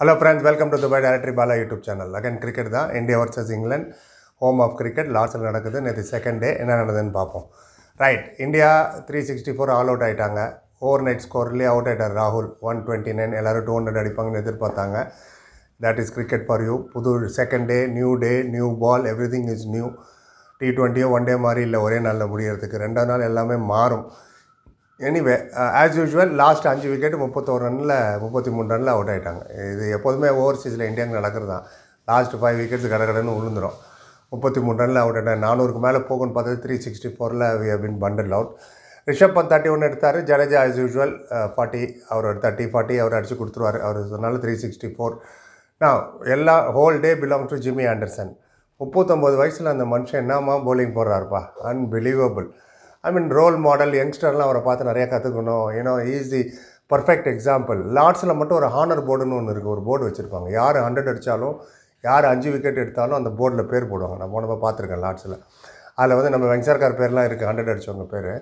hello friends welcome to Dubai directory Bala YouTube channel again cricket தான் India versus England home of cricket லாஸ்டில் நடக்குது நேற்று second day என்ன நடந்ததுன்னு பார்ப்போம் right India three sixty four all out ஆகிட்டாங்க overnight ஸ்கோர்லேயே அவுட் ஆகிட்டார் ராகுல் ஒன் டுவெண்ட்டி நைன் எல்லோரும் டூ ஹண்ட்ரட் அடிப்பாங்கன்னு எதிர்பார்த்தாங்க that is cricket for you புது second day new day new ball everything is new T ட்வெண்ட்டியோ one day மாதிரி இல்லை ஒரே நாளில் முடியறதுக்கு ரெண்டாவது நாள் எல்லாமே மாறும் எனிவே ஆஸ் யூஷுவல் லாஸ்ட் அஞ்சு விக்கெட்டு முப்பத்தோரு ரனில் முப்பத்தி மூணு ரனில் அவுட் ஆகிட்டாங்க இது எப்போதுமே ஓவர்சீஸில் இந்தியாவுக்கு நடக்கிறது தான் லாஸ்ட் ஃபைவ் விக்கெட்ஸ் கடகடன்னு விழுந்துடும் முப்பத்தி மூணு ரனில் அவுட் ஆகிட்டாங்க நானூறுக்கு மேலே போகணும்னு பார்த்தது த்ரீ சிக்ஸ்டி ஃபோரில் we been bundle out Rishabh Pant thirty ஒன்று எடுத்தார் Jadeja as usual forty uh, அவர் தேர்ட்டி ஃபார்ட்டி அவர் அடித்து கொடுத்துருவார் அவர் சொன்னாலும் த்ரீ சிக்ஸ்டி ஃபோர் நான் எல்லா whole day belong to Jimmy Anderson முப்பத்தொம்போது வயசில் அந்த மனுஷன் என்னம்மா போலிங் போடுறாருப்பா unbelievable I mean role model யங்ஸ்டர்லாம் அவரை பார்த்து நிறையா கற்றுக்கணும் ஏன்னா ஈஸி பர்ஃபெக்ட் எக்ஸாம்பிள் லார்ட்ஸில் மட்டும் ஒரு ஹானர் போர்டுன்னு ஒன்று இருக்குது ஒரு போர்டு வச்சுருப்பாங்க யார் ஹண்ட்ரட் அடித்தாலும் யார் அஞ்சு விக்கெட் எடுத்தாலும் அந்த போர்டில் பேர் போடுவாங்க நான் போனப்போ பார்த்துருக்கேன் லார்ட்ஸில் அதில் வந்து நம்ம வெங்சர்கார் பேர்லாம் இருக்குது ஹண்ட்ரட் அடித்தவங்க பேர்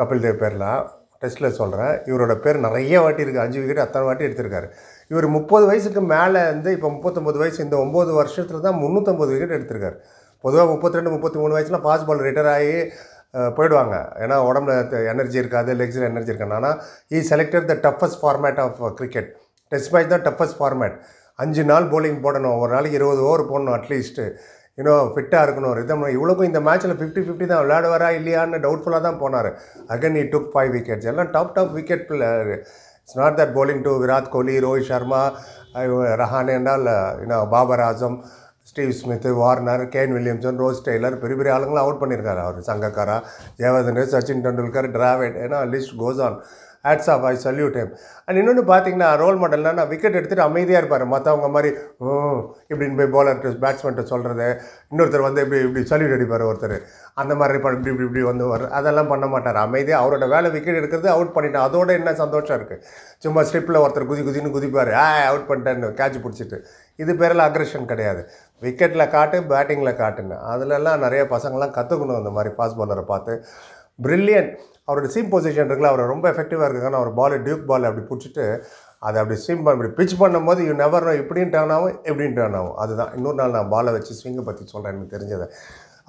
கபில் தேவ் பேர்லாம் டெஸ்ட்டில் சொல்கிறேன் இவரோட பேர் நிறைய வாட்டி இருக்குது அஞ்சு விக்கெட் அத்தனை வாட்டி எடுத்திருக்காரு இவர் முப்பது வயசுக்கு மேலே வந்து இப்போ முப்பத்தொம்பது வயசு இந்த ஒம்பது வருஷத்தில் தான் முந்நூற்றம்பது விக்கெட் எடுத்திருக்காரு பொதுவாக முப்பத்தி ரெண்டு முப்பத்தி மூணு வயசுலாம் பாஸ் பால் ரிட்டர் ஆகி போயிடுவாங்க ஏன்னா உடம்புல எனர்ஜி இருக்காது லெக்ஸில் எனர்ஜி இருக்காது ஆனால் he selected the toughest format of cricket test match தான் டஃபஸ்ட் ஃபார்மேட் அஞ்சு நாள் போலிங் போடணும் ஒரு நாளைக்கு இருபது ஓவர் போடணும் அட்லீஸ்ட்டு இன்னும் ஃபிட்டாக இருக்கணும் ரிதம் இவ்வளோக்கும் இந்த மேட்ச்சில் ஃபிஃப்டி ஃபிஃப்டி தான் விளையாடுவாரா இல்லையான்னு டவுட்ஃபுல்லாக தான் போனார் again he took five wickets எல்லாம் top top wicket player it's not that bowling to Virat Kohli Rohit Sharma Rahane இல்லை இன்னும் Babar Azam Steve Smith Warner Kane Williamson Ross Taylor பெரிய பெரிய ஆளுங்களும் அவுட் பண்ணியிருக்காரு அவர் சங்கக்காரா ஜெயவர்தன் சச்சின் டெண்டுல்கர் டிராவிட் ஏன்னா list goes on hats off I salute him and இன்னொன்று பார்த்தீங்கன்னா role மாடல்னா நான் விக்கெட் எடுத்துகிட்டு அமைதியாக இருப்பார் மற்றவங்க மாதிரி இப்படின்னு போய் பவுலர்கிட்ட பேட்ஸ்மேன்ட்டு சொல்கிறது இன்னொருத்தர் வந்து இப்படி இப்படி சல்யூட் அடிப்பார் ஒருத்தர் அந்த மாதிரி இப்படி இப்படி இப்படி வந்து வர அதெல்லாம் பண்ண மாட்டார் அமைதியாக அவரோட வேலை விக்கெட் எடுக்கிறது அவுட் பண்ணிட்டு அதோட என்ன சந்தோஷம் இருக்குது சும்மா ஸ்ட்ரிப்பில் ஒருத்தர் குதி குதின்னு குதிப்பார் ஆ அவுட் பண்ணிட்டேன்னு கேட்ச் பிடிச்சிட்டு இது பேரில் அக்ரெஷன் கிடையாது விக்கெட்டில் காட்டு பேட்டிங்கில் காட்டுன்னு அதுலலாம் நிறைய பசங்கள்லாம் கற்றுக்கணும் இந்த மாதிரி ஃபாஸ்ட் பாலரை பார்த்து பிரில்லியன் அவரோட சீம் பொசிஷன் இருக்குல்ல அவர் ரொம்ப எஃபெக்டிவாக இருக்காங்க அவர் பால் டியூக் பால் அப்படி பிடிச்சிட்டு அதை அப்படி ஸ்விம் பண்ண இப்படி பிச் பண்ணும்போது யூ நெவர் நோ இப்படின்னு டேர்ன் ஆகும் எப்படின்னு டேர்ன் ஆகும் அதுதான் இன்னொரு நாள் நான் பாலை வச்சு ஸ்விங்கை பற்றி சொல்கிறேன் எனக்கு தெரிஞ்சதை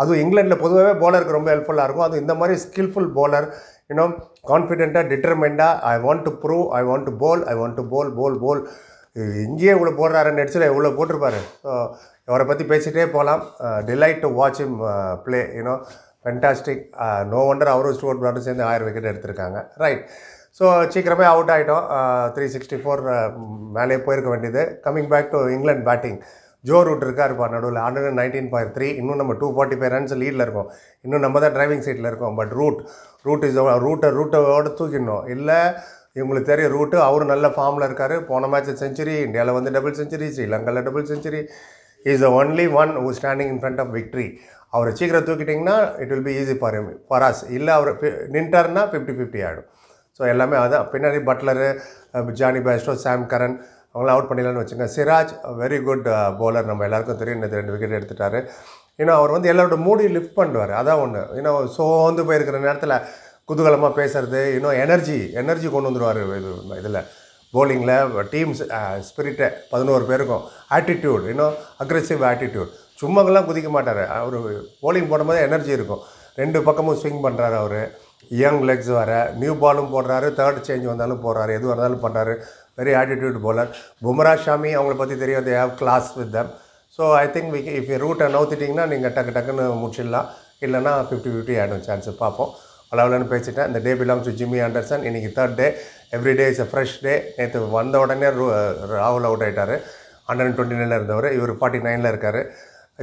அதுவும் இங்கிலாண்டில் பொதுவாகவே பாலருக்கு ரொம்ப ஹெல்ப்ஃபுல்லாக இருக்கும் அது இந்த மாதிரி ஸ்கில்ஃபுல் பாலர் இன்னும் கான்ஃபிடென்ட்டாக டிட்டர்மெண்ட்டாக I want to prove I want to bowl I want to bowl bowl bowl இங்கேயே இவ்வளோ போடுறாருன்னு அடிச்சு இவ்வளோ போட்டிருப்பாரு ஸோ அவரை பற்றி பேசிகிட்டே போகலாம் delight to watch him play you know fantastic no wonder அவரும் ஸ்டூவர்ட் ப்ராட்டும் சேர்ந்து ஆயிரம் விக்கெட் எடுத்திருக்காங்க ரைட் ஸோ சீக்கிரமே அவுட் ஆகிட்டோம் த்ரீ சிக்ஸ்டி ஃபோர் மேலே போயிருக்க வேண்டியது coming back to England batting Joe Root இருக்காருப்பா நடுவில் hundred and nineteen point three இன்னும் நம்ம டூ ஃபார்ட்டி ஃபைவ் ரன்ஸ் லீடில் இருக்கும் இன்னும் நம்ம தான் டிரைவிங் சீட்டில் இருக்கோம் பட் ரூட் ரூட் இஸ் ரூட்டை ரூட்டோடு தூக்கிடணும் இல்லை இவங்களுக்கு தெரிய ரூட்டு அவரும் நல்ல ஃபார்மில் இருக்கார் போன மேட்ச் செஞ்சுரி இந்தியாவில் வந்து டபுள் செஞ்சுரி ஸ்ரீலங்காவில் double century is the only one who standing in front of victory அவரை சீக்கிரம் தூக்கிட்டிங்கன்னா it will be easy for them for us இல்லை அவர் நின்ட்டார்னா ஃபிஃப்டி ஃபிஃப்டி ஆகிடும் ஸோ எல்லாமே அதான் பின்னாடி Buttler Jonny Bairstow Sam Curran அவங்களாம் அவுட் பண்ணிடலான்னு வச்சுங்க சிராஜ் வெரி குட் போலர் நம்ம எல்லாருக்கும் தெரியும் இந்த ரெண்டு விக்கெட் எடுத்துட்டாரு ஏன்னா அவர் வந்து எல்லாரோட மூடி லிஃப்ட் பண்ணுவார் அதான் ஒன்று ஏன்னா சோர்ந்து போயிருக்கிற நேரத்தில் குதூகலமாக பேசுறது இன்னும் எனர்ஜி எனர்ஜி கொண்டு வந்துடுவார் இது இதில் போலிங்கில் டீம்ஸ் ஸ்பிரிட்டை பதினோரு பேருக்கும் ஆட்டிடியூட் இன்னும் அக்ரெசிவ் ஆட்டிடியூட் சும்மாங்கெல்லாம் குதிக்க மாட்டார் அவர் போலிங் போடும்போது எனர்ஜி இருக்கும் ரெண்டு பக்கமும் ஸ்விங் பண்ணுறாரு அவர் யங் லெக்ஸ் வர நியூ பாலும் போடுறாரு தேர்ட் சேஞ்ச் வந்தாலும் போடுறாரு எது வந்தாலும் பண்ணுறாரு very attitude bowler Bumrah Shami அவங்கள பற்றி தெரியும் they have class with them so I think we if ரூட்டை நவுத்திட்டிங்கன்னா நீங்கள் டக்கு டக்குன்னு முடிச்சிடலாம் இல்லைனா ஃபிஃப்டி ஃபிஃப்டி ஆகிடும் சான்ஸ் பார்ப்போம் அளவுலன்னு பேசிட்டேன் இந்த day belong to Jimmy Anderson இன்றைக்கி third day every day is a fresh day நேற்று வந்த உடனே ராகுல் அவுட் ஆகிட்டார் ஹண்ட்ரட் அண்ட் டுவெண்ட்டி நைனில் இருந்தவர் இவர் ஃபார்ட்டி நைனில் இருக்கார்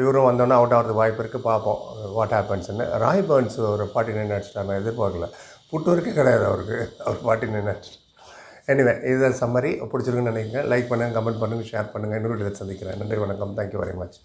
இவரும் வந்தோன்னே அவுட் ஆகிறது வாய்ப்பு இருக்குது பார்ப்போம் வாட் ஹேப்பன்ஸ்னு ராய் பர்ன்ஸ் ஒரு பாட்டி நின்று அடிச்சிட்டார் நான் எதிர்பார்க்கல புட்டூருக்கே கிடையாது அவருக்கு அவர் பாட்டி நின்று அடிச்சிட்டார் எனிவே இதுதான் சம்மரி பிடிச்சிருக்குன்னு நினைக்கிறேன் லைக் பண்ணுங்கள் கமெண்ட் பண்ணுங்கள் ஷேர் பண்ணுங்கள் இன்னொரு இதில் சந்திக்கிறேன் நன்றி வணக்கம் தேங்க்யூ வெரி மச்